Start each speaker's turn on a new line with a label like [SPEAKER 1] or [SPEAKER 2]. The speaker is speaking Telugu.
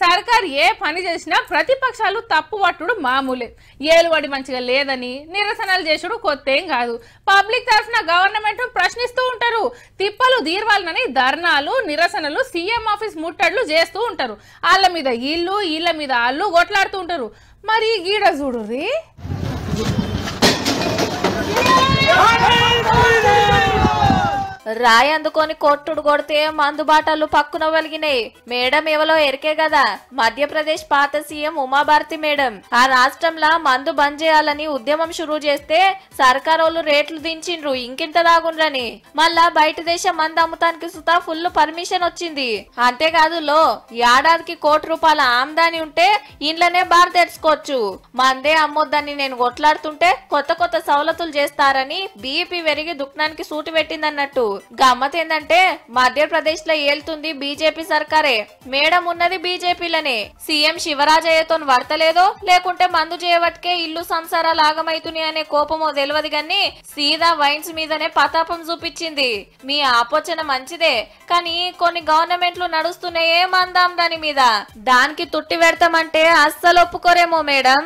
[SPEAKER 1] సర్కార్ ఏ పని చేసినా ప్రతిపక్షాలు తప్పు పట్టుడు మామూలే ఏలువడి మంచిగా లేదని నిరసనలు చేసుడు కొత్త ఏం కాదు పబ్లిక్ తరఫున గవర్నమెంట్ ప్రశ్నిస్తూ ఉంటారు తిప్పలు దీర్వాలనని ధర్నాలు నిరసనలు సీఎం ఆఫీస్ ముట్టడ్లు చేస్తూ ఉంటారు వాళ్ళ మీద ఇల్లు వీళ్ళ మీద అల్లు కొట్లాడుతూ ఉంటారు మరి గీడ రీ
[SPEAKER 2] రాయి అందుకొని కొట్టుడు కొడితే మందు బాటలు పక్కున వెలిగినాయి మేడం ఎవలో ఎరికే కదా మధ్యప్రదేశ్ పాత సీఎం ఉమాభారతి మేడం ఆ రాష్ట్రంలో మందు బంద్ చేయాలని ఉద్యమం షురూ చేస్తే సర్కారోళ్ళు రేట్లు దించిండ్రు ఇంకింత దాగుండ్రని మళ్ళా బయట దేశం మందు అమ్ముతానికి సుతా ఫుల్ పర్మిషన్ వచ్చింది అంతేకాదు లో ఏడాదికి కోటి రూపాయల ఆమ్దాని ఉంటే ఇండ్లనే బార తెరుచుకోవచ్చు మందే అమ్మొద్దని నేను కొట్లాడుతుంటే కొత్త కొత్త సవలతులు చేస్తారని బీఈపీ పెరిగి దుఃఖానికి సూటి పెట్టిందన్నట్టు గమ్మత్ ఏంటంటే మధ్యప్రదేశ్ లో ఏల్తుంది బీజేపీ సర్కారే మేడం ఉన్నది బీజేపీలనే సీఎం శివరాజయ్యతో వర్తలేదో లేకుంటే మందు చేయవట్కే ఇల్లు సంసార లాగమైతుని అనే కోపమో తెలియదు గాని సీదా వైన్స్ మీదనే పతాపం చూపించింది మీ ఆపోచన మంచిదే కానీ కొన్ని గవర్నమెంట్లు నడుస్తున్నాయే మందాం దాని మీద దానికి తుట్టి పెడతామంటే అస్సలు ఒప్పుకోరేమో మేడం